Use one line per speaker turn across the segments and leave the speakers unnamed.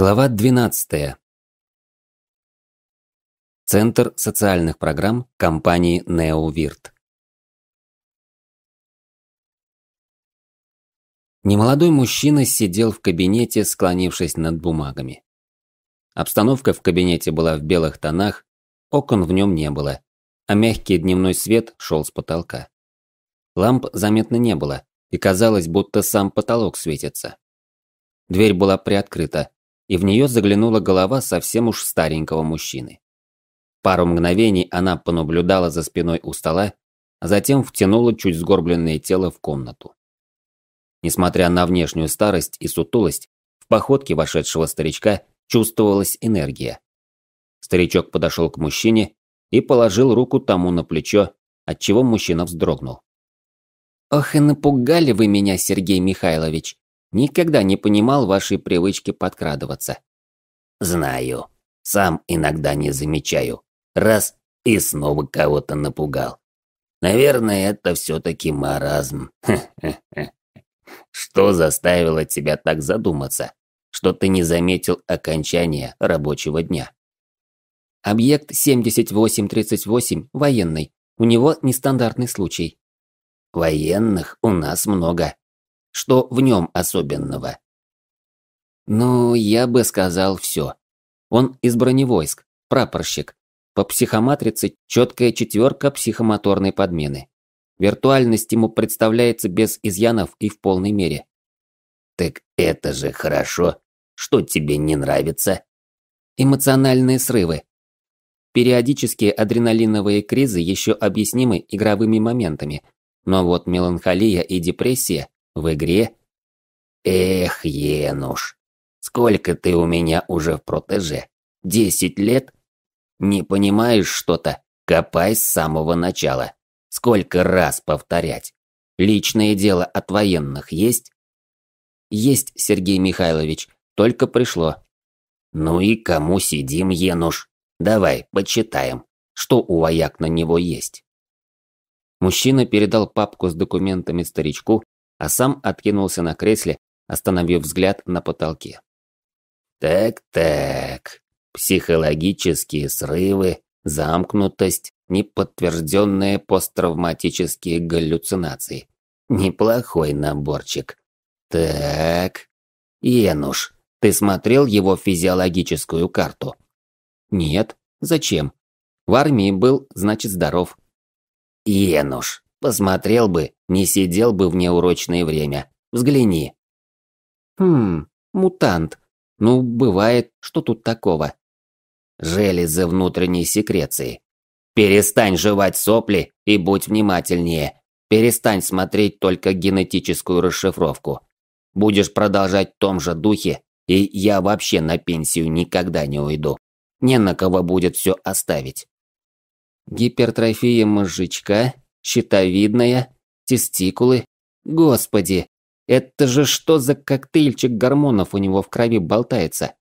Глава 12. Центр социальных программ компании NeoVirt. Немолодой мужчина сидел в кабинете, склонившись над бумагами. Обстановка в кабинете была в белых тонах, окон в нем не было, а мягкий дневной свет шел с потолка. Ламп заметно не было, и казалось, будто сам потолок светится. Дверь была приоткрыта, и в нее заглянула голова совсем уж старенького мужчины. Пару мгновений она понаблюдала за спиной у стола, а затем втянула чуть сгорбленное тело в комнату. Несмотря на внешнюю старость и сутулость, в походке вошедшего старичка чувствовалась энергия. Старичок подошел к мужчине и положил руку тому на плечо, отчего мужчина вздрогнул. «Ох и напугали вы меня, Сергей Михайлович!» Никогда не понимал вашей привычки подкрадываться. Знаю. Сам иногда не замечаю. Раз и снова кого-то напугал. Наверное, это все-таки маразм. Что заставило тебя так задуматься, что ты не заметил окончания рабочего дня? Объект 7838 военный. У него нестандартный случай. Военных у нас много. Что в нем особенного? Ну, я бы сказал все. Он из броневойск, прапорщик. По психоматрице четкая четверка психомоторной подмены. Виртуальность ему представляется без изъянов и в полной мере. Так это же хорошо. Что тебе не нравится? Эмоциональные срывы. Периодические адреналиновые кризы еще объяснимы игровыми моментами, но вот меланхолия и депрессия в игре? Эх, Енуш, сколько ты у меня уже в протеже? Десять лет? Не понимаешь что-то? Копай с самого начала. Сколько раз повторять? Личное дело от военных есть? Есть, Сергей Михайлович, только пришло. Ну и кому сидим, Енуш? Давай, почитаем, что у вояк на него есть. Мужчина передал папку с документами старичку, а сам откинулся на кресле, остановив взгляд на потолке. Так-так, психологические срывы, замкнутость, неподтвержденные посттравматические галлюцинации. Неплохой наборчик. Так, Енуш, ты смотрел его физиологическую карту? Нет, зачем? В армии был, значит здоров. Енуш, Посмотрел бы, не сидел бы в неурочное время. Взгляни. Хм, мутант. Ну, бывает, что тут такого? Железы внутренней секреции. Перестань жевать сопли и будь внимательнее. Перестань смотреть только генетическую расшифровку. Будешь продолжать в том же духе, и я вообще на пенсию никогда не уйду. Не на кого будет все оставить. Гипертрофия мозжечка щитовидная, тестикулы. Господи, это же что за коктейльчик гормонов у него в крови болтается?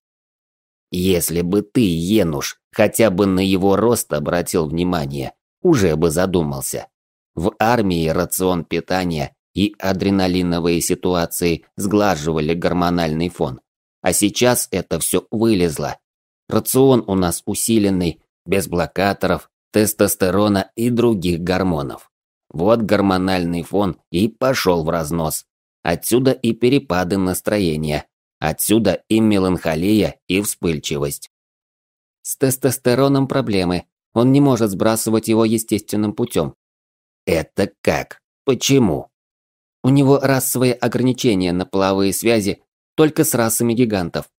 Если бы ты, Енуш, хотя бы на его рост обратил внимание, уже бы задумался. В армии рацион питания и адреналиновые ситуации сглаживали гормональный фон. А сейчас это все вылезло. Рацион у нас усиленный, без блокаторов, тестостерона и других гормонов. Вот гормональный фон и пошел в разнос. Отсюда и перепады настроения. Отсюда и меланхолия, и вспыльчивость. С тестостероном проблемы. Он не может сбрасывать его естественным путем. Это как? Почему? У него расовые ограничения на половые связи только с расами гигантов.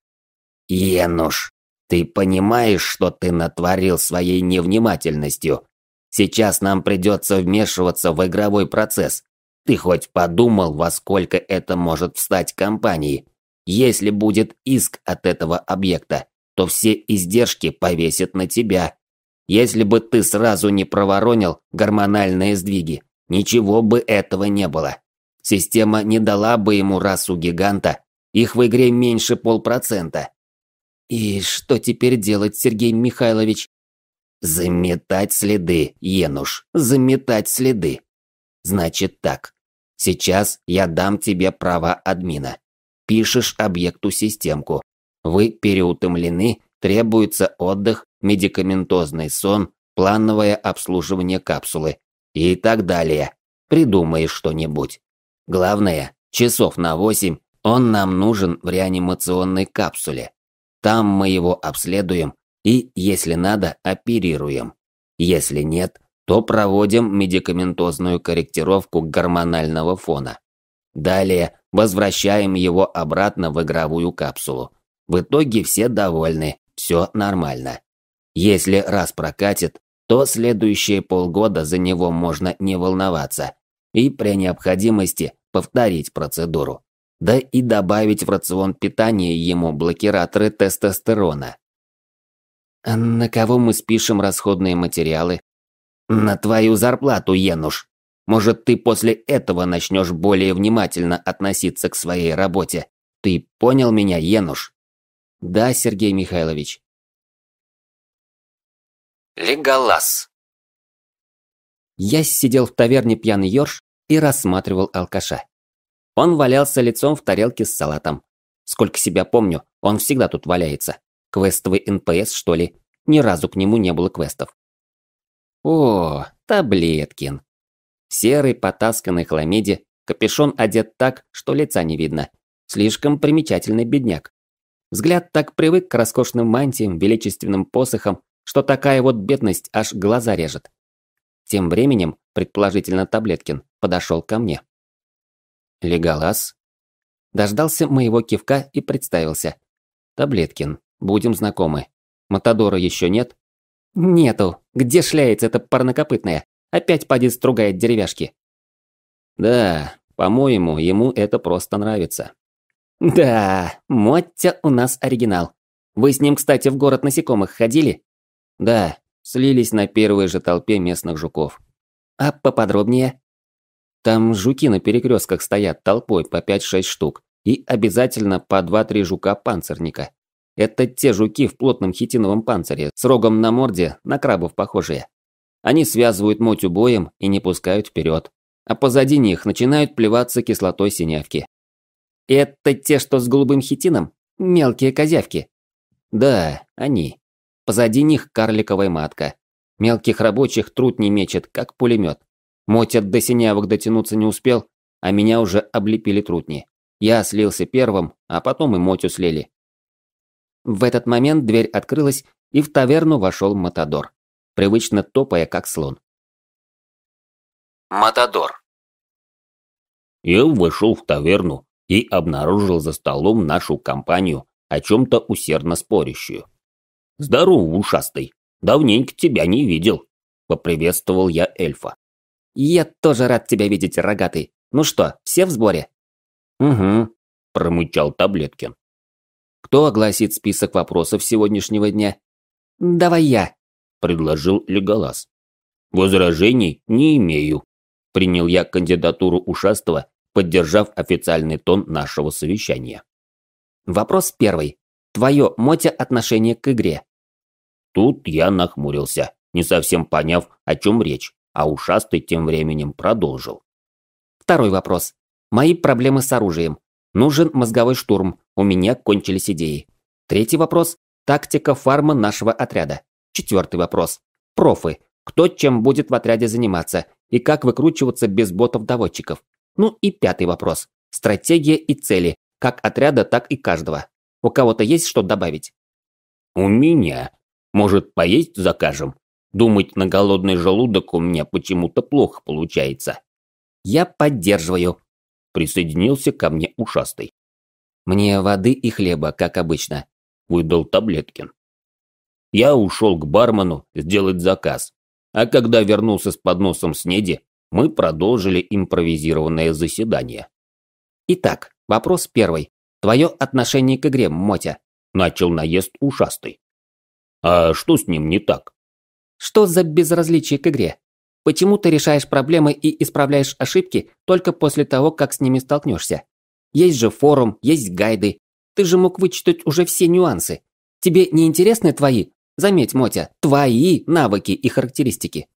Енуш, ты понимаешь, что ты натворил своей невнимательностью? Сейчас нам придется вмешиваться в игровой процесс. Ты хоть подумал, во сколько это может встать компании? Если будет иск от этого объекта, то все издержки повесят на тебя. Если бы ты сразу не проворонил гормональные сдвиги, ничего бы этого не было. Система не дала бы ему расу гиганта, их в игре меньше полпроцента. И что теперь делать, Сергей Михайлович? Заметать следы, Енуш, заметать следы. Значит так. Сейчас я дам тебе право админа. Пишешь объекту системку. Вы переутомлены, требуется отдых, медикаментозный сон, плановое обслуживание капсулы и так далее. Придумаешь что-нибудь. Главное, часов на восемь он нам нужен в реанимационной капсуле. Там мы его обследуем, и, если надо, оперируем. Если нет, то проводим медикаментозную корректировку гормонального фона. Далее возвращаем его обратно в игровую капсулу. В итоге все довольны, все нормально. Если раз прокатит, то следующие полгода за него можно не волноваться и при необходимости повторить процедуру. Да и добавить в рацион питания ему блокираторы тестостерона. А на кого мы спишем расходные материалы? На твою зарплату, Енуш. Может, ты после этого начнешь более внимательно относиться к своей работе. Ты понял меня, Енуш? Да, Сергей Михайлович. Леголас. Я сидел в таверне пьяный Йорш и рассматривал алкаша. Он валялся лицом в тарелке с салатом. Сколько себя помню, он всегда тут валяется. Квестовый НПС, что ли? Ни разу к нему не было квестов. О, таблеткин. В серой потасканной хламиде капюшон одет так, что лица не видно. Слишком примечательный бедняк. Взгляд так привык к роскошным мантиям, величественным посохам, что такая вот бедность аж глаза режет. Тем временем, предположительно, Таблеткин подошел ко мне. Леголас дождался моего кивка и представился. Таблеткин. Будем знакомы. Матадора еще нет? Нету. Где шляется эта парнокопытная? Опять падит стругает деревяшки. Да, по-моему, ему это просто нравится. Да, Моття у нас оригинал. Вы с ним, кстати, в город насекомых ходили? Да, слились на первой же толпе местных жуков. А поподробнее? Там жуки на перекрестках стоят толпой по 5-6 штук и обязательно по 2-3 жука-панцирника. Это те жуки в плотном хитиновом панцире, с рогом на морде, на крабов похожие. Они связывают муть убоем и не пускают вперед. А позади них начинают плеваться кислотой синявки. Это те, что с голубым хитином? Мелкие козявки. Да, они. Позади них карликовая матка. Мелких рабочих труд не мечет, как пулемет. Мотят до синявок дотянуться не успел, а меня уже облепили трутни. Я слился первым, а потом и Мотю слили. В этот момент дверь открылась, и в таверну вошел Матадор, привычно топая, как слон. Матадор. Я вышел в таверну и обнаружил за столом нашу компанию, о чем-то усердно спорящую. «Здорово, ушастый! Давненько тебя не видел!» – поприветствовал я эльфа. «Я тоже рад тебя видеть, рогатый. Ну что, все в сборе?» «Угу», – промычал Таблеткин. Кто огласит список вопросов сегодняшнего дня? Давай я, предложил Леголас. Возражений не имею. Принял я кандидатуру Ушастого, поддержав официальный тон нашего совещания. Вопрос первый. Твое, Мотя, отношение к игре? Тут я нахмурился, не совсем поняв, о чем речь, а Ушастый тем временем продолжил. Второй вопрос. Мои проблемы с оружием. Нужен мозговой штурм. У меня кончились идеи. Третий вопрос – тактика фарма нашего отряда. Четвертый вопрос – профы. Кто чем будет в отряде заниматься и как выкручиваться без ботов-доводчиков. Ну и пятый вопрос – стратегия и цели, как отряда, так и каждого. У кого-то есть что добавить? У меня. Может, поесть закажем? Думать на голодный желудок у меня почему-то плохо получается. Я поддерживаю. Присоединился ко мне ушастый. Мне воды и хлеба, как обычно. Выдал Таблеткин. Я ушел к бармену сделать заказ. А когда вернулся с подносом снеди, мы продолжили импровизированное заседание. Итак, вопрос первый. Твое отношение к игре, Мотя? Начал наезд ушастый. А что с ним не так? Что за безразличие к игре? Почему ты решаешь проблемы и исправляешь ошибки только после того, как с ними столкнешься? Есть же форум, есть гайды. Ты же мог вычитать уже все нюансы. Тебе не интересны твои, заметь, Мотя, твои навыки и характеристики?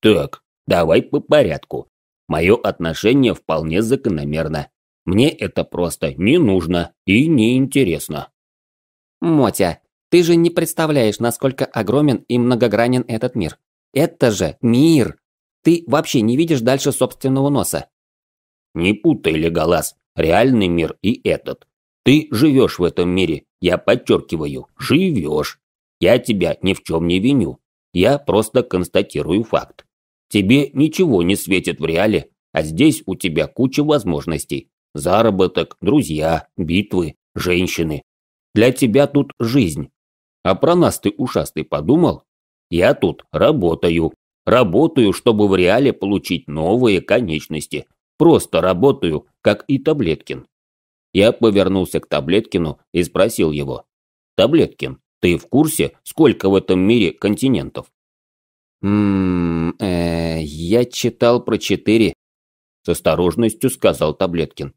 Так, давай по порядку. Мое отношение вполне закономерно. Мне это просто не нужно и не интересно. Мотя, ты же не представляешь, насколько огромен и многогранен этот мир. Это же мир! Ты вообще не видишь дальше собственного носа. Не путай, Леголас реальный мир и этот. Ты живешь в этом мире, я подчеркиваю, живешь. Я тебя ни в чем не виню. Я просто констатирую факт. Тебе ничего не светит в реале, а здесь у тебя куча возможностей. Заработок, друзья, битвы, женщины. Для тебя тут жизнь. А про нас ты, ушастый, подумал? Я тут работаю. Работаю, чтобы в реале получить новые конечности, Просто работаю, как и Таблеткин. Я повернулся к Таблеткину и спросил его. «Таблеткин, ты в курсе, сколько в этом мире континентов?» «Ммм, э, я читал про четыре», – с осторожностью сказал Таблеткин.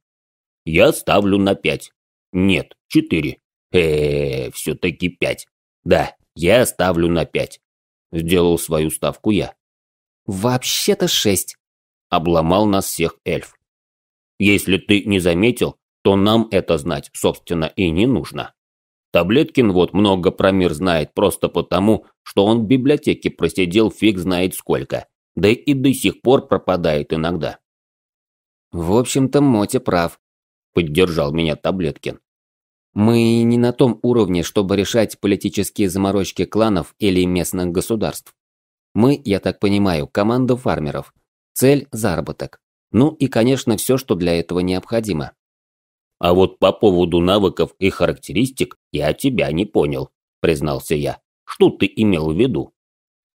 «Я ставлю на пять. Нет, четыре. Э, все-таки пять. Да, я ставлю на пять». Сделал свою ставку я. «Вообще-то шесть», Обломал нас всех эльф. Если ты не заметил, то нам это знать, собственно, и не нужно. Таблеткин вот много про мир знает просто потому, что он в библиотеке просидел фиг знает сколько, да и до сих пор пропадает иногда. В общем-то, Мотя прав, поддержал меня Таблеткин. Мы не на том уровне, чтобы решать политические заморочки кланов или местных государств. Мы, я так понимаю, команда фармеров, Цель – заработок. Ну и, конечно, все, что для этого необходимо. «А вот по поводу навыков и характеристик я тебя не понял», – признался я. «Что ты имел в виду?»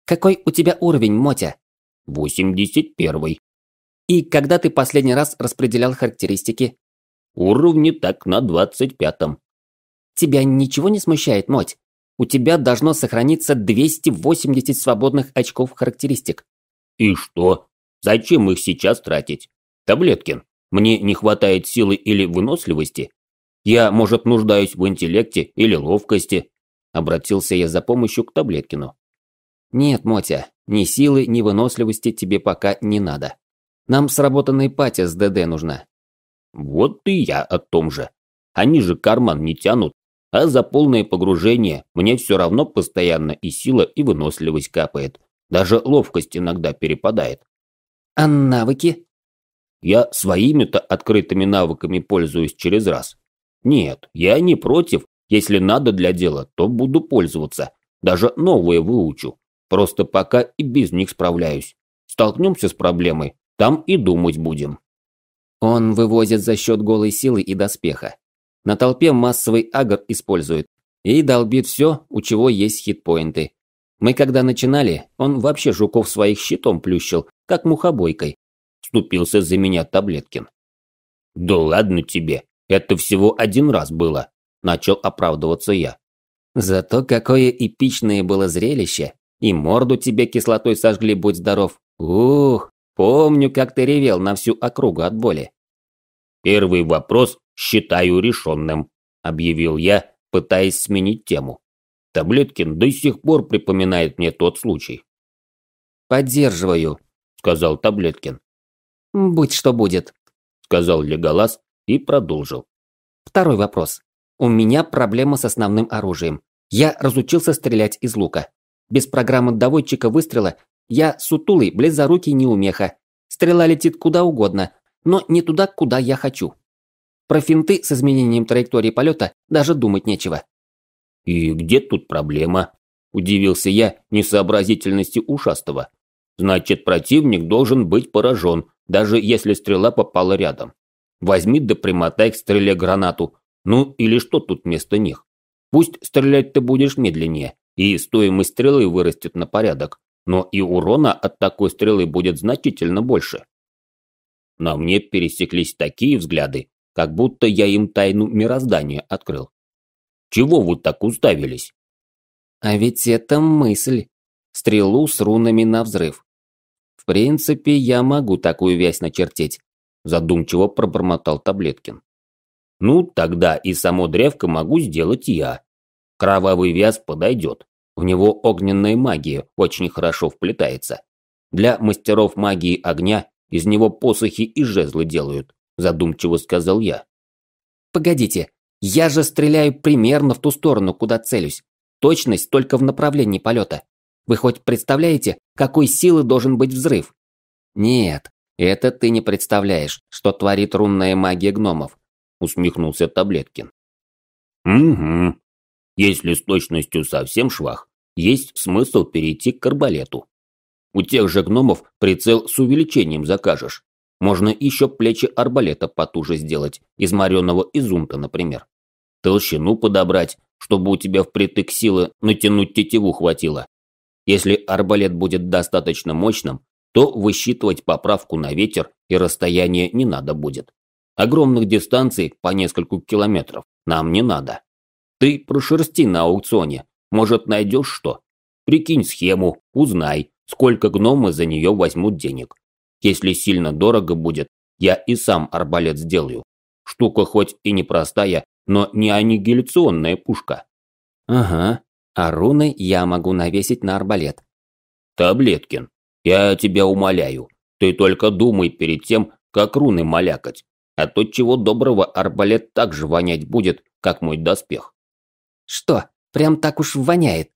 «Какой у тебя уровень, Мотя?» 81. «И когда ты последний раз распределял характеристики?» «Уровни так на 25. «Тебя ничего не смущает, Моть? У тебя должно сохраниться 280 свободных очков характеристик». «И что? Зачем их сейчас тратить? Таблеткин, мне не хватает силы или выносливости? Я, может, нуждаюсь в интеллекте или ловкости?» Обратился я за помощью к Таблеткину. «Нет, Мотя, ни силы, ни выносливости тебе пока не надо. Нам сработанная патя с ДД нужна». «Вот и я о том же. Они же карман не тянут. А за полное погружение мне все равно постоянно и сила, и выносливость капает. Даже ловкость иногда перепадает. А навыки? Я своими-то открытыми навыками пользуюсь через раз. Нет, я не против. Если надо для дела, то буду пользоваться. Даже новые выучу. Просто пока и без них справляюсь. Столкнемся с проблемой, там и думать будем. Он вывозит за счет голой силы и доспеха. На толпе массовый агр использует. И долбит все, у чего есть хитпоинты. Мы когда начинали, он вообще жуков своих щитом плющил, как мухобойкой. Вступился за меня Таблеткин. «Да ладно тебе, это всего один раз было», – начал оправдываться я. «Зато какое эпичное было зрелище, и морду тебе кислотой сожгли, будь здоров. Ух, помню, как ты ревел на всю округу от боли». «Первый вопрос считаю решенным», – объявил я, пытаясь сменить тему. Таблеткин до сих пор припоминает мне тот случай. «Поддерживаю», сказал Таблеткин. «Будь что будет», – сказал Леголас и продолжил. «Второй вопрос. У меня проблема с основным оружием. Я разучился стрелять из лука. Без программы доводчика выстрела я сутулый, близорукий неумеха. Стрела летит куда угодно, но не туда, куда я хочу. Про финты с изменением траектории полета даже думать нечего». «И где тут проблема?» – удивился я несообразительности ушастого. Значит, противник должен быть поражен, даже если стрела попала рядом. Возьми да примотай к стреле гранату. Ну или что тут вместо них? Пусть стрелять ты будешь медленнее, и стоимость стрелы вырастет на порядок, но и урона от такой стрелы будет значительно больше. На мне пересеклись такие взгляды, как будто я им тайну мироздания открыл. Чего вы так уставились? А ведь это мысль. Стрелу с рунами на взрыв. В принципе, я могу такую вязь начертеть. задумчиво пробормотал Таблеткин. Ну, тогда и само древко могу сделать я. Кровавый вяз подойдет. В него огненная магия очень хорошо вплетается. Для мастеров магии огня из него посохи и жезлы делают, задумчиво сказал я. Погодите, я же стреляю примерно в ту сторону, куда целюсь. Точность только в направлении полета. Вы хоть представляете, какой силы должен быть взрыв? Нет, это ты не представляешь, что творит рунная магия гномов, усмехнулся Таблеткин. Угу. Если с точностью совсем швах, есть смысл перейти к арбалету. У тех же гномов прицел с увеличением закажешь. Можно еще плечи арбалета потуже сделать, из мореного изумта, например. Толщину подобрать, чтобы у тебя впритык силы натянуть тетиву хватило, если арбалет будет достаточно мощным, то высчитывать поправку на ветер и расстояние не надо будет. Огромных дистанций по нескольку километров нам не надо. Ты прошерсти на аукционе, может найдешь что? Прикинь схему, узнай, сколько гномы за нее возьмут денег. Если сильно дорого будет, я и сам арбалет сделаю. Штука хоть и непростая, но не аннигиляционная пушка. Ага, а руны я могу навесить на арбалет. Таблеткин, я тебя умоляю, ты только думай перед тем, как руны малякать, а то чего доброго арбалет так же вонять будет, как мой доспех. Что, прям так уж воняет?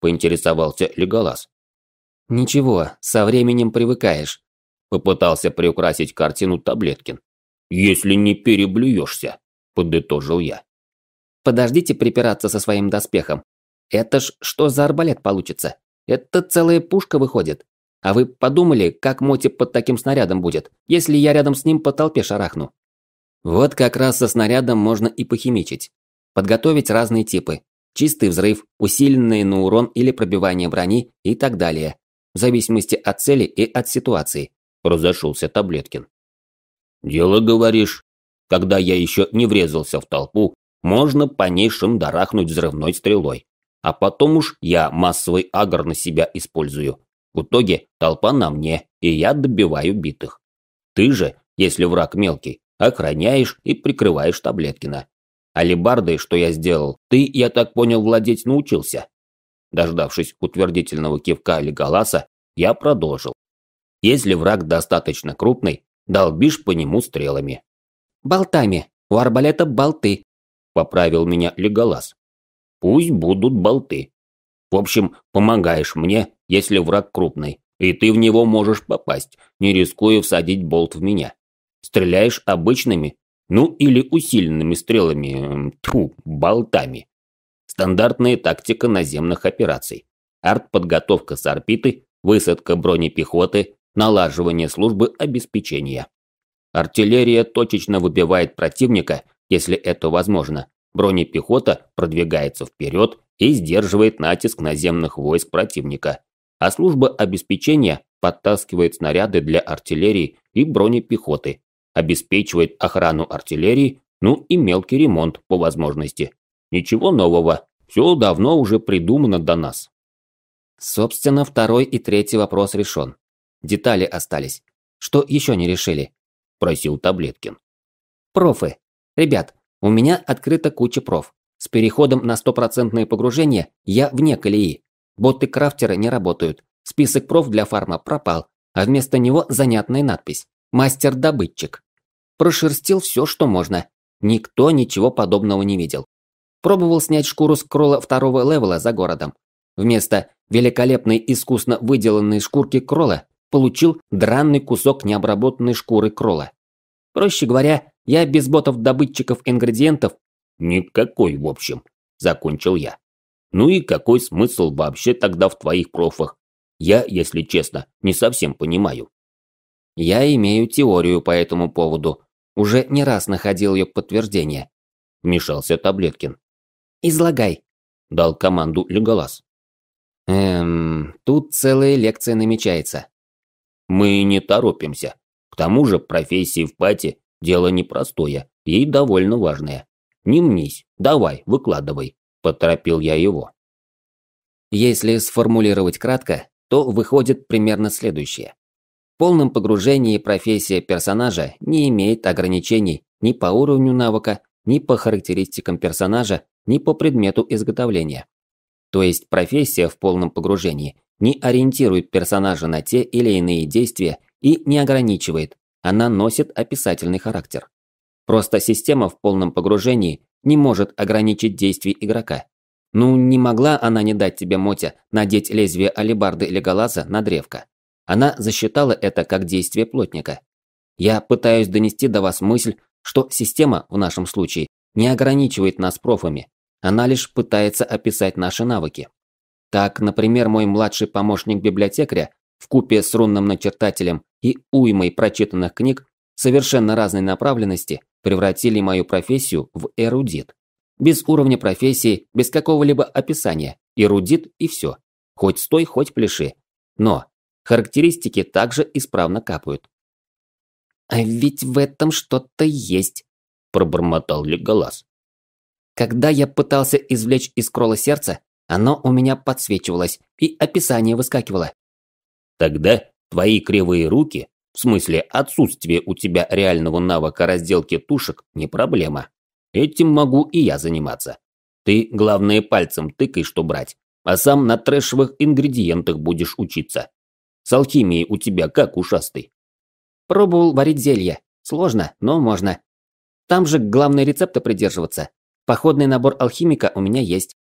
Поинтересовался Леголас. Ничего, со временем привыкаешь. Попытался приукрасить картину Таблеткин. Если не переблюешься, подытожил я. Подождите припираться со своим доспехом, это ж что за арбалет получится? Это целая пушка выходит. А вы подумали, как Моти под таким снарядом будет, если я рядом с ним по толпе шарахну? Вот как раз со снарядом можно и похимичить. Подготовить разные типы. Чистый взрыв, усиленный на урон или пробивание брони и так далее. В зависимости от цели и от ситуации. Разошелся Таблеткин. «Дело, говоришь, когда я еще не врезался в толпу, можно по ней шандарахнуть взрывной стрелой а потом уж я массовый агр на себя использую. В итоге толпа на мне, и я добиваю битых. Ты же, если враг мелкий, охраняешь и прикрываешь Таблеткина. Алибардой, что я сделал, ты, я так понял, владеть научился. Дождавшись утвердительного кивка Леголаса, я продолжил. Если враг достаточно крупный, долбишь по нему стрелами. «Болтами. У арбалета болты», – поправил меня Леголас. Пусть будут болты. В общем, помогаешь мне, если враг крупный, и ты в него можешь попасть, не рискуя всадить болт в меня. Стреляешь обычными, ну или усиленными стрелами, тьфу, болтами. Стандартная тактика наземных операций. Артподготовка с орбиты, высадка бронепехоты, налаживание службы обеспечения. Артиллерия точечно выбивает противника, если это возможно, Бронепехота продвигается вперед и сдерживает натиск наземных войск противника, а служба обеспечения подтаскивает снаряды для артиллерии и бронепехоты, обеспечивает охрану артиллерии, ну и мелкий ремонт по возможности. Ничего нового, все давно уже придумано до нас. Собственно, второй и третий вопрос решен. Детали остались. Что еще не решили? Просил Таблеткин. Профы, ребят, у меня открыта куча проф. С переходом на стопроцентное погружение я вне колеи. боты крафтера не работают. Список проф для фарма пропал, а вместо него занятная надпись «Мастер-добытчик». Прошерстил все, что можно. Никто ничего подобного не видел. Пробовал снять шкуру с кролла второго левела за городом. Вместо великолепной искусно выделанной шкурки кролла получил дранный кусок необработанной шкуры кролла. Проще говоря, я без ботов-добытчиков ингредиентов... Никакой, в общем, закончил я. Ну и какой смысл вообще тогда в твоих профах? Я, если честно, не совсем понимаю. Я имею теорию по этому поводу. Уже не раз находил ее подтверждение. Вмешался Таблеткин. «Излагай», – дал команду Леголас. Эм, тут целая лекция намечается. Мы не торопимся. К тому же профессии в пати Дело непростое и довольно важное. Не мнись, давай, выкладывай, поторопил я его. Если сформулировать кратко, то выходит примерно следующее. В полном погружении профессия персонажа не имеет ограничений ни по уровню навыка, ни по характеристикам персонажа, ни по предмету изготовления. То есть профессия в полном погружении не ориентирует персонажа на те или иные действия и не ограничивает, она носит описательный характер. Просто система в полном погружении не может ограничить действий игрока. Ну, не могла она не дать тебе, Мотя, надеть лезвие алебарды или галаза на древко. Она засчитала это как действие плотника. Я пытаюсь донести до вас мысль, что система, в нашем случае, не ограничивает нас профами. Она лишь пытается описать наши навыки. Так, например, мой младший помощник библиотекаря в купе с рунным начертателем и уймой прочитанных книг совершенно разной направленности превратили мою профессию в эрудит. Без уровня профессии, без какого-либо описания, эрудит и все. Хоть стой, хоть пляши. Но характеристики также исправно капают. «А ведь в этом что-то есть», – пробормотал Леголас. «Когда я пытался извлечь из крола сердца, оно у меня подсвечивалось и описание выскакивало. Тогда твои кривые руки, в смысле отсутствие у тебя реального навыка разделки тушек, не проблема. Этим могу и я заниматься. Ты, главное, пальцем тыкай, что брать, а сам на трэшевых ингредиентах будешь учиться. С алхимией у тебя как ушастый? Пробовал варить зелье. Сложно, но можно. Там же главное рецепта придерживаться. Походный набор алхимика у меня есть.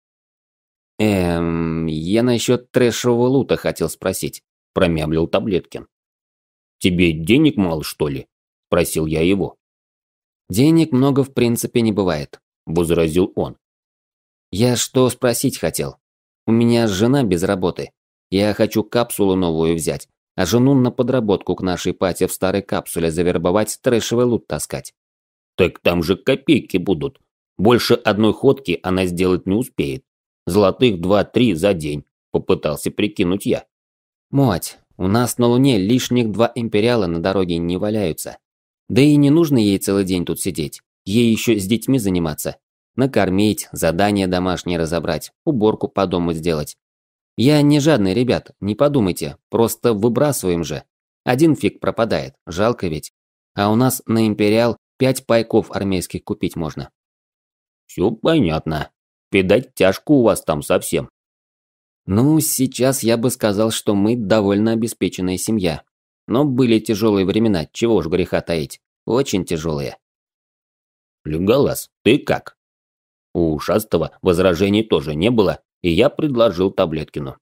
Эм, я насчет трэшевого лута хотел спросить промямлил Таблеткин. «Тебе денег мало, что ли?» – просил я его. «Денег много в принципе не бывает», – возразил он. «Я что спросить хотел? У меня жена без работы. Я хочу капсулу новую взять, а жену на подработку к нашей пате в старой капсуле завербовать, трэшевый лут таскать». «Так там же копейки будут. Больше одной ходки она сделать не успеет. Золотых два-три за день», – попытался прикинуть я. Мать, у нас на Луне лишних два империала на дороге не валяются. Да и не нужно ей целый день тут сидеть. Ей еще с детьми заниматься. Накормить, задания домашние разобрать, уборку по дому сделать. Я не жадный, ребят, не подумайте, просто выбрасываем же. Один фиг пропадает, жалко ведь. А у нас на Империал пять пайков армейских купить можно. Все понятно. Видать, тяжко у вас там совсем. Ну, сейчас я бы сказал, что мы довольно обеспеченная семья. Но были тяжелые времена, чего уж греха таить. Очень тяжелые. Люголас, ты как? У ушастого возражений тоже не было, и я предложил Таблеткину.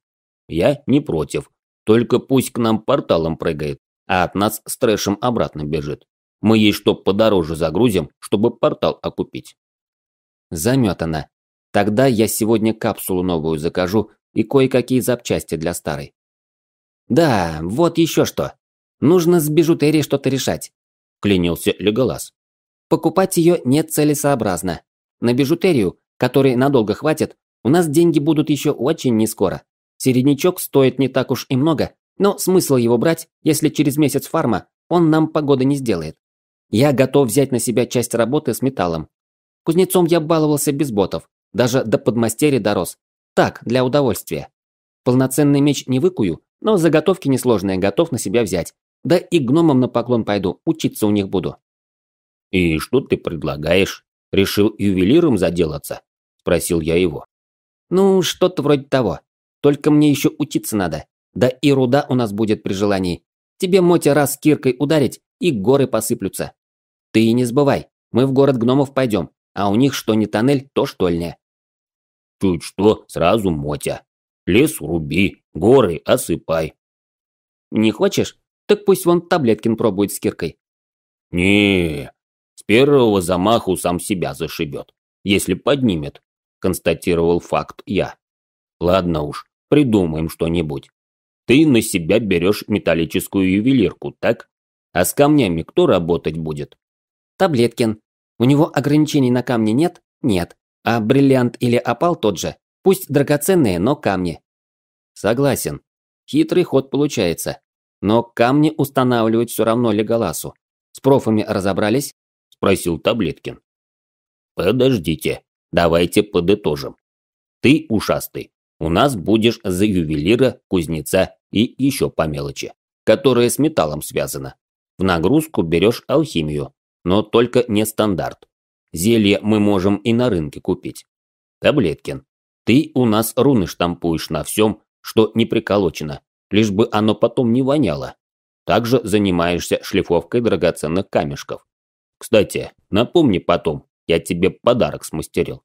Я не против. Только пусть к нам порталом прыгает, а от нас с трэшем обратно бежит. Мы ей что подороже загрузим, чтобы портал окупить. Заметана. Тогда я сегодня капсулу новую закажу и кое-какие запчасти для старой. «Да, вот еще что. Нужно с бижутерией что-то решать», – клянился Леголас. «Покупать ее нецелесообразно. На бижутерию, которой надолго хватит, у нас деньги будут еще очень нескоро. Середнячок стоит не так уж и много, но смысл его брать, если через месяц фарма он нам погоды не сделает. Я готов взять на себя часть работы с металлом. Кузнецом я баловался без ботов, даже до подмастерья дорос, так, для удовольствия. Полноценный меч не выкую, но заготовки несложные готов на себя взять. Да и гномам на поклон пойду, учиться у них буду. «И что ты предлагаешь? Решил ювелиром заделаться?» – спросил я его. «Ну, что-то вроде того. Только мне еще учиться надо. Да и руда у нас будет при желании. Тебе, Мотя, раз киркой ударить, и горы посыплются. Ты и не сбывай, мы в город гномов пойдем, а у них что не тоннель, то штольня. Чуть что, сразу мотя. Лес руби, горы осыпай. Не хочешь? Так пусть вон Таблеткин пробует с киркой. не с первого замаху сам себя зашибет, если поднимет, констатировал факт я. Ладно уж, придумаем что-нибудь. Ты на себя берешь металлическую ювелирку, так? А с камнями кто работать будет? Таблеткин. У него ограничений на камни нет? Нет. А бриллиант или опал тот же, пусть драгоценные, но камни. Согласен. Хитрый ход получается. Но камни устанавливать все равно Леголасу. С профами разобрались? Спросил Таблеткин. Подождите, давайте подытожим. Ты, ушастый, у нас будешь за ювелира, кузнеца и еще по мелочи, которая с металлом связана. В нагрузку берешь алхимию, но только не стандарт. Зелье мы можем и на рынке купить. Таблеткин, ты у нас руны штампуешь на всем, что не приколочено, лишь бы оно потом не воняло. Также занимаешься шлифовкой драгоценных камешков. Кстати, напомни потом, я тебе подарок смастерил.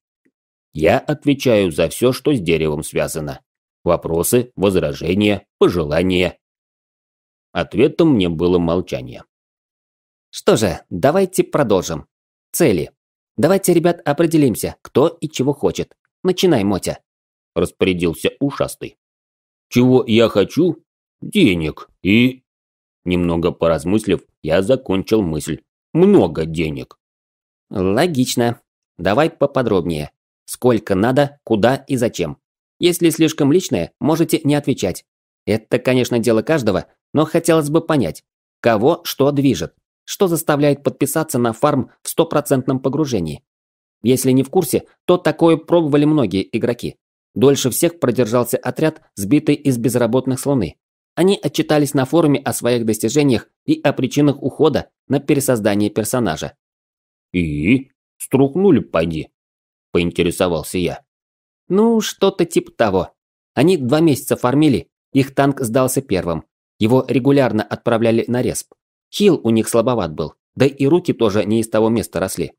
Я отвечаю за все, что с деревом связано. Вопросы, возражения, пожелания. Ответом мне было молчание. Что же, давайте продолжим. Цели. Давайте, ребят, определимся, кто и чего хочет. Начинай, Мотя. Распорядился ушастый. Чего я хочу? Денег. И... Немного поразмыслив, я закончил мысль. Много денег. Логично. Давай поподробнее. Сколько надо, куда и зачем. Если слишком личное, можете не отвечать. Это, конечно, дело каждого, но хотелось бы понять, кого что движет что заставляет подписаться на фарм в стопроцентном погружении. Если не в курсе, то такое пробовали многие игроки. Дольше всех продержался отряд, сбитый из безработных слоны. Они отчитались на форуме о своих достижениях и о причинах ухода на пересоздание персонажа. «И? Струхнули, пойди? поинтересовался я. «Ну, что-то типа того. Они два месяца фармили, их танк сдался первым. Его регулярно отправляли на респ. Хил у них слабоват был, да и руки тоже не из того места росли.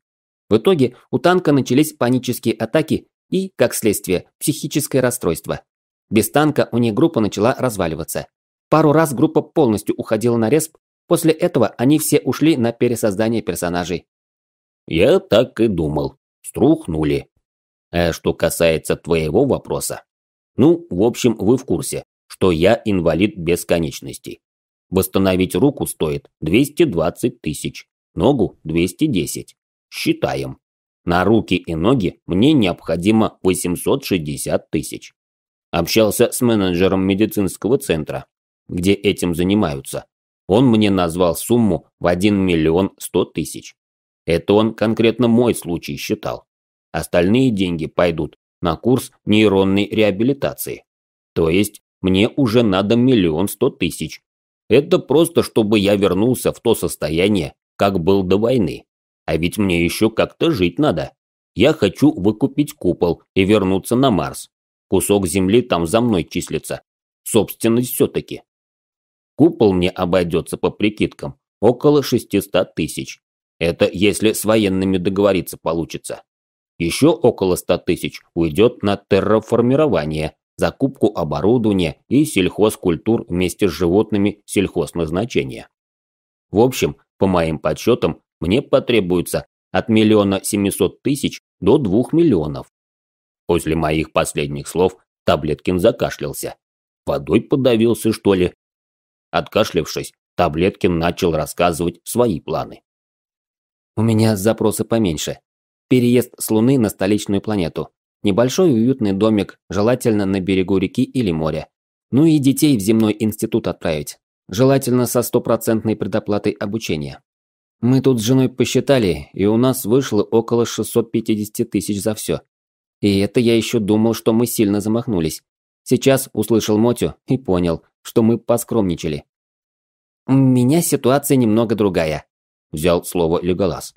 В итоге у танка начались панические атаки и, как следствие, психическое расстройство. Без танка у них группа начала разваливаться. Пару раз группа полностью уходила на респ, после этого они все ушли на пересоздание персонажей. «Я так и думал. Струхнули. А что касается твоего вопроса. Ну, в общем, вы в курсе, что я инвалид бесконечностей. Восстановить руку стоит 220 тысяч, ногу 210. Считаем. На руки и ноги мне необходимо 860 тысяч. Общался с менеджером медицинского центра, где этим занимаются. Он мне назвал сумму в 1 миллион 100 тысяч. Это он конкретно мой случай считал. Остальные деньги пойдут на курс нейронной реабилитации. То есть мне уже надо миллион сто тысяч, это просто, чтобы я вернулся в то состояние, как был до войны. А ведь мне еще как-то жить надо. Я хочу выкупить купол и вернуться на Марс. Кусок земли там за мной числится. Собственность все-таки. Купол мне обойдется по прикидкам около 600 тысяч. Это если с военными договориться получится. Еще около 100 тысяч уйдет на терраформирование, закупку оборудования и сельхозкультур вместе с животными сельхозназначения. В общем, по моим подсчетам, мне потребуется от миллиона семьсот тысяч до двух миллионов. После моих последних слов Таблеткин закашлялся. Водой подавился, что ли? Откашлявшись, Таблеткин начал рассказывать свои планы. «У меня запросы поменьше. Переезд с Луны на столичную планету. Небольшой уютный домик, желательно на берегу реки или моря. Ну и детей в земной институт отправить. Желательно со стопроцентной предоплатой обучения. Мы тут с женой посчитали, и у нас вышло около 650 тысяч за все. И это я еще думал, что мы сильно замахнулись. Сейчас услышал Мотю и понял, что мы поскромничали. «У меня ситуация немного другая», – взял слово Люголас.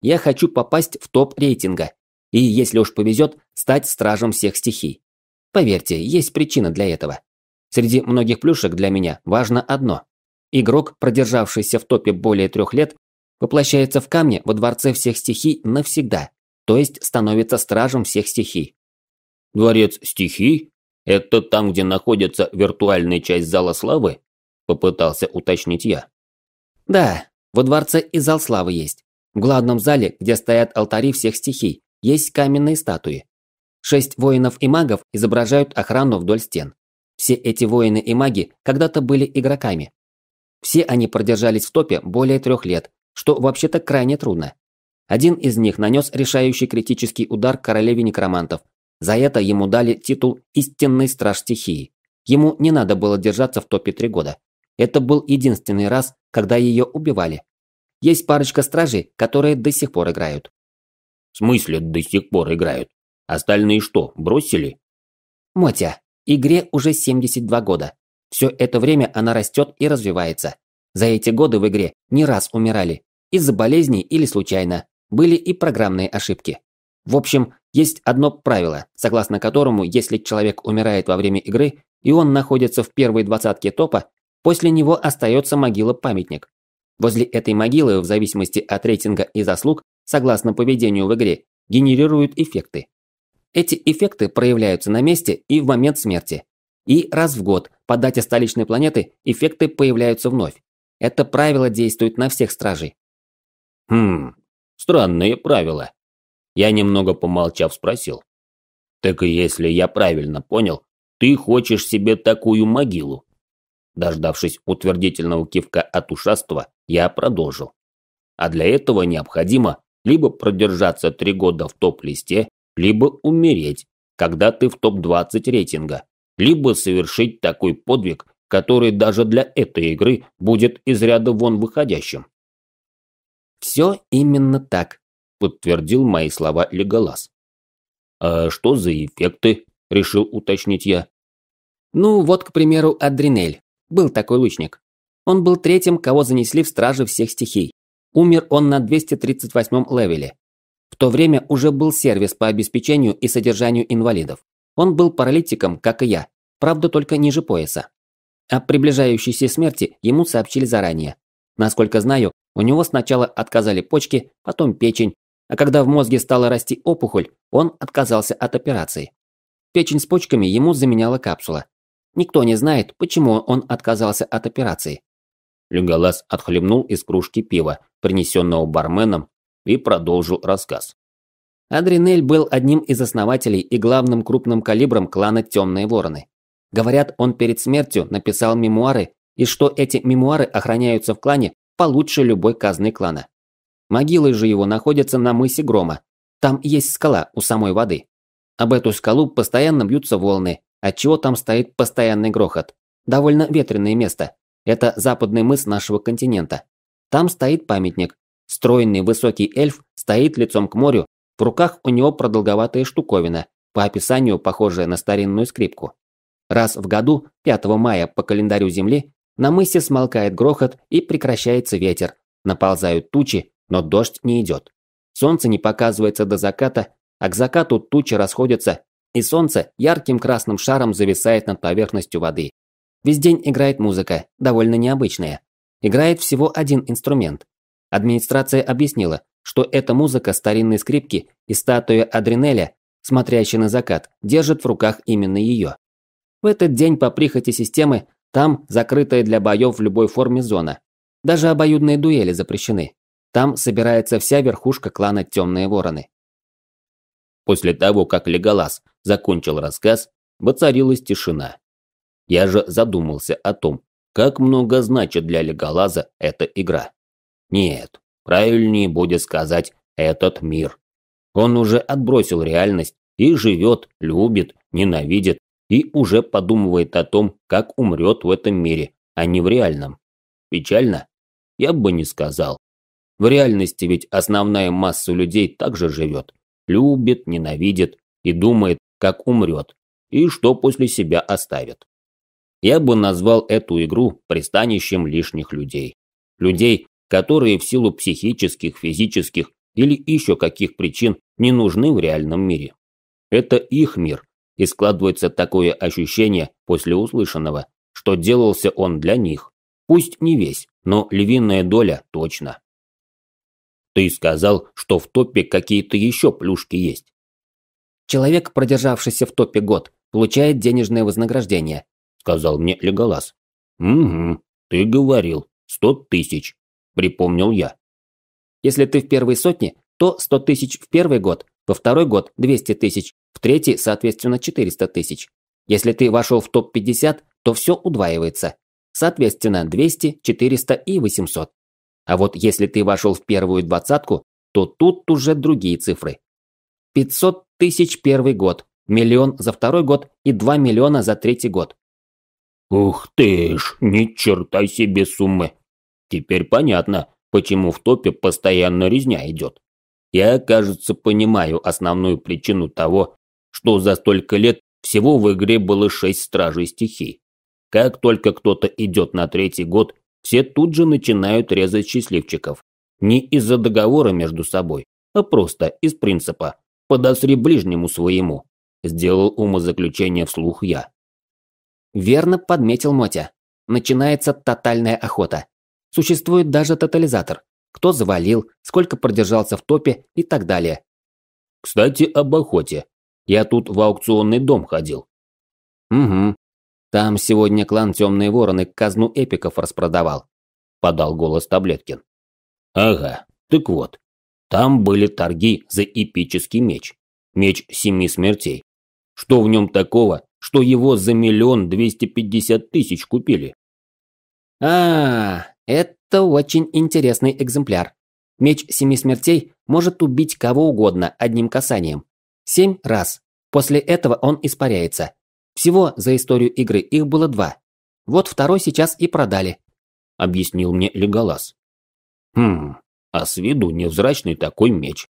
«Я хочу попасть в топ рейтинга и, если уж повезет, стать стражем всех стихий. Поверьте, есть причина для этого. Среди многих плюшек для меня важно одно. Игрок, продержавшийся в топе более трех лет, воплощается в камне во дворце всех стихий навсегда, то есть становится стражем всех стихий. Дворец стихий? Это там, где находится виртуальная часть зала славы? Попытался уточнить я. Да, во дворце и зал славы есть. В главном зале, где стоят алтари всех стихий, есть каменные статуи. Шесть воинов и магов изображают охрану вдоль стен. Все эти воины и маги когда-то были игроками. Все они продержались в топе более трех лет, что вообще-то крайне трудно. Один из них нанес решающий критический удар королеве некромантов. За это ему дали титул «Истинный страж стихии». Ему не надо было держаться в топе три года. Это был единственный раз, когда ее убивали. Есть парочка стражей, которые до сих пор играют. В смысле до сих пор играют? Остальные что, бросили? Мотя, игре уже 72 года. Все это время она растет и развивается. За эти годы в игре не раз умирали. Из-за болезней или случайно. Были и программные ошибки. В общем, есть одно правило, согласно которому, если человек умирает во время игры, и он находится в первой двадцатке топа, после него остается могила-памятник. Возле этой могилы, в зависимости от рейтинга и заслуг, согласно поведению в игре, генерируют эффекты. Эти эффекты проявляются на месте и в момент смерти. И раз в год по дате столичной планеты эффекты появляются вновь. Это правило действует на всех стражей. Хм, странные правила. Я немного помолчав спросил. Так и если я правильно понял, ты хочешь себе такую могилу? Дождавшись утвердительного кивка от ушастого, я продолжил. А для этого необходимо либо продержаться три года в топ-листе, либо умереть, когда ты в топ-20 рейтинга, либо совершить такой подвиг, который даже для этой игры будет из ряда вон выходящим. «Все именно так», – подтвердил мои слова Леголас. «А что за эффекты?» – решил уточнить я. «Ну, вот, к примеру, Адринель. Был такой лучник. Он был третьим, кого занесли в стражи всех стихий. Умер он на 238-м левеле. В то время уже был сервис по обеспечению и содержанию инвалидов. Он был паралитиком, как и я, правда только ниже пояса. О приближающейся смерти ему сообщили заранее. Насколько знаю, у него сначала отказали почки, потом печень, а когда в мозге стала расти опухоль, он отказался от операции. Печень с почками ему заменяла капсула. Никто не знает, почему он отказался от операции. Люголас отхлебнул из кружки пива, принесенного барменом, и продолжил рассказ. Адринель был одним из основателей и главным крупным калибром клана «Темные вороны». Говорят, он перед смертью написал мемуары, и что эти мемуары охраняются в клане получше любой казны клана. Могилы же его находятся на мысе Грома. Там есть скала у самой воды. Об эту скалу постоянно бьются волны, отчего там стоит постоянный грохот. Довольно ветреное место, это западный мыс нашего континента. Там стоит памятник. Стройный высокий эльф стоит лицом к морю, в руках у него продолговатая штуковина, по описанию похожая на старинную скрипку. Раз в году, 5 мая по календарю Земли, на мысе смолкает грохот и прекращается ветер. Наползают тучи, но дождь не идет. Солнце не показывается до заката, а к закату тучи расходятся, и солнце ярким красным шаром зависает над поверхностью воды, Весь день играет музыка, довольно необычная. Играет всего один инструмент. Администрация объяснила, что эта музыка старинной скрипки и статуя Адренеля, смотрящая на закат, держит в руках именно ее. В этот день по прихоти системы там закрытая для боев в любой форме зона. Даже обоюдные дуэли запрещены. Там собирается вся верхушка клана Темные Вороны. После того, как Леголас закончил рассказ, воцарилась тишина. Я же задумался о том, как много значит для Леголаза эта игра. Нет, правильнее будет сказать «этот мир». Он уже отбросил реальность и живет, любит, ненавидит и уже подумывает о том, как умрет в этом мире, а не в реальном. Печально? Я бы не сказал. В реальности ведь основная масса людей также живет. Любит, ненавидит и думает, как умрет, и что после себя оставит я бы назвал эту игру пристанищем лишних людей. Людей, которые в силу психических, физических или еще каких причин не нужны в реальном мире. Это их мир, и складывается такое ощущение после услышанного, что делался он для них. Пусть не весь, но львиная доля точно. Ты сказал, что в топе какие-то еще плюшки есть. Человек, продержавшийся в топе год, получает денежное вознаграждение, сказал мне Леголас. «Угу, ты говорил, сто тысяч», – припомнил я. «Если ты в первой сотне, то сто тысяч в первый год, во второй год – двести тысяч, в третий, соответственно, четыреста тысяч. Если ты вошел в топ-50, то все удваивается. Соответственно, двести, четыреста и восемьсот. А вот если ты вошел в первую двадцатку, то тут уже другие цифры. Пятьсот тысяч первый год, миллион за второй год и два миллиона за третий год. Ух ты ж, ни черта себе суммы. Теперь понятно, почему в топе постоянно резня идет. Я, кажется, понимаю основную причину того, что за столько лет всего в игре было шесть стражей стихий. Как только кто-то идет на третий год, все тут же начинают резать счастливчиков. Не из-за договора между собой, а просто из принципа «подосри ближнему своему», сделал умозаключение вслух я. Верно подметил Мотя. Начинается тотальная охота. Существует даже тотализатор. Кто завалил, сколько продержался в топе и так далее. Кстати, об охоте. Я тут в аукционный дом ходил. Угу. Там сегодня клан Темные Вороны казну эпиков распродавал. Подал голос Таблеткин. Ага, так вот. Там были торги за эпический меч. Меч семи смертей. Что в нем такого, что его за миллион двести пятьдесят тысяч купили. А, -а, а это очень интересный экземпляр. Меч семи смертей может убить кого угодно одним касанием. Семь раз. После этого он испаряется. Всего за историю игры их было два. Вот второй сейчас и продали. Объяснил мне Леголас. Хм, а с виду невзрачный такой меч.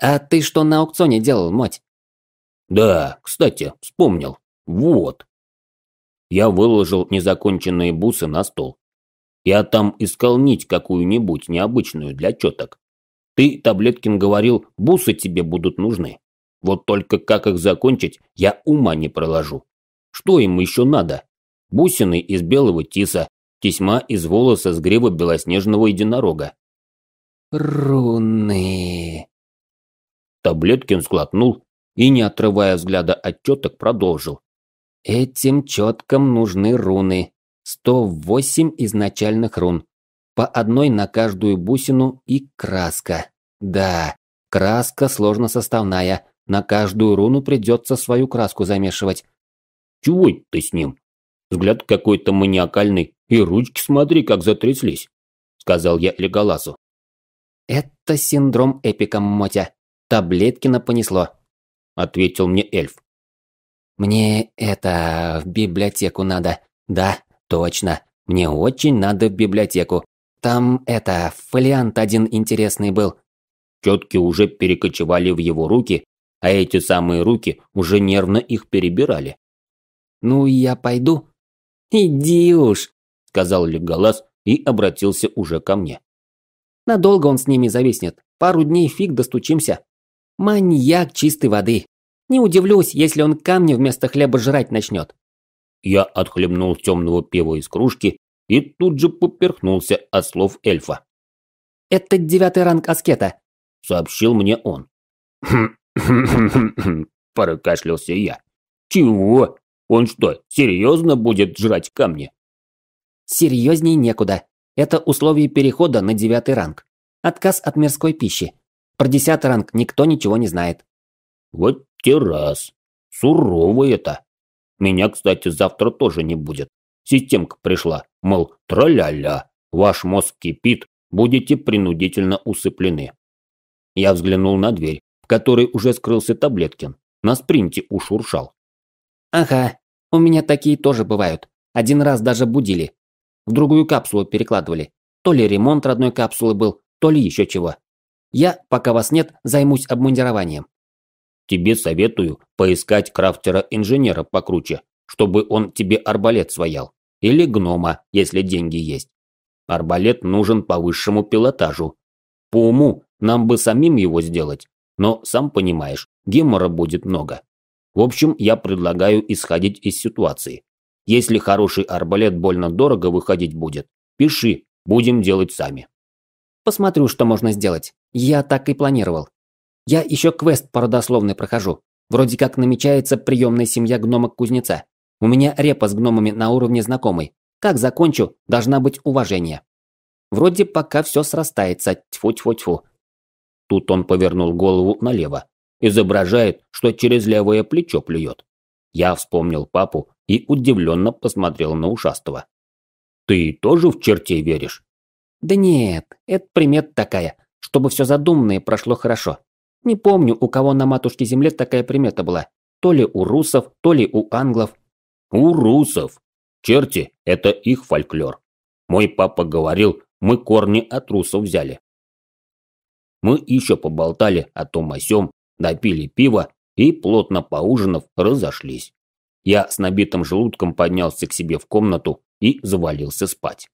А ты что на аукционе делал, Моть? Да, кстати, вспомнил. Вот. Я выложил незаконченные бусы на стол. Я там искал нить какую-нибудь необычную для четок. Ты, Таблеткин, говорил, бусы тебе будут нужны. Вот только как их закончить, я ума не проложу. Что им еще надо? Бусины из белого тиса, тесьма из волоса с грива белоснежного единорога. Руны. Таблеткин склотнул и, не отрывая взгляда от теток, продолжил. Этим четкам нужны руны. 108 изначальных рун. По одной на каждую бусину и краска. Да, краска сложносоставная. На каждую руну придется свою краску замешивать. Чего ты с ним? Взгляд какой-то маниакальный, и ручки смотри, как затряслись, сказал я Леголасу. Это синдром эпика Мотя. Таблетки напонесло. – ответил мне эльф. «Мне это... в библиотеку надо. Да, точно. Мне очень надо в библиотеку. Там это... фолиант один интересный был». Четки уже перекочевали в его руки, а эти самые руки уже нервно их перебирали. «Ну, я пойду». «Иди уж», – сказал Леголас и обратился уже ко мне. «Надолго он с ними зависнет. Пару дней фиг достучимся». Маньяк чистой воды. Не удивлюсь, если он камни вместо хлеба жрать начнет. Я отхлебнул темного пива из кружки и тут же поперхнулся от слов эльфа. «Это девятый ранг аскета», — сообщил мне он. Прокашлялся я. «Чего? Он что, серьезно будет жрать камни?» «Серьезней некуда. Это условие перехода на девятый ранг. Отказ от мирской пищи. Про десятый ранг никто ничего не знает. Вот те раз. Сурово это. Меня, кстати, завтра тоже не будет. Системка пришла, мол, тра ля ваш мозг кипит, будете принудительно усыплены. Я взглянул на дверь, в которой уже скрылся Таблеткин. На спринте ушуршал. Ага, у меня такие тоже бывают. Один раз даже будили. В другую капсулу перекладывали. То ли ремонт родной капсулы был, то ли еще чего. Я, пока вас нет, займусь обмундированием. Тебе советую поискать крафтера-инженера покруче, чтобы он тебе арбалет своял. Или гнома, если деньги есть. Арбалет нужен по высшему пилотажу. По уму нам бы самим его сделать, но, сам понимаешь, гемора будет много. В общем, я предлагаю исходить из ситуации. Если хороший арбалет больно дорого выходить будет, пиши, будем делать сами. Посмотрю, что можно сделать. Я так и планировал. Я еще квест по родословной прохожу. Вроде как намечается приемная семья гномок-кузнеца. У меня репа с гномами на уровне знакомой. Как закончу, должна быть уважение. Вроде пока все срастается, тьфу-тьфу-тьфу. Тут он повернул голову налево. Изображает, что через левое плечо плюет. Я вспомнил папу и удивленно посмотрел на ушастого. «Ты тоже в черте веришь?» Да нет, это примет такая, чтобы все задуманное прошло хорошо. Не помню, у кого на матушке земле такая примета была. То ли у русов, то ли у англов. У русов. Черти, это их фольклор. Мой папа говорил, мы корни от русов взяли. Мы еще поболтали о том о сём, допили пиво и, плотно поужинав, разошлись. Я с набитым желудком поднялся к себе в комнату и завалился спать.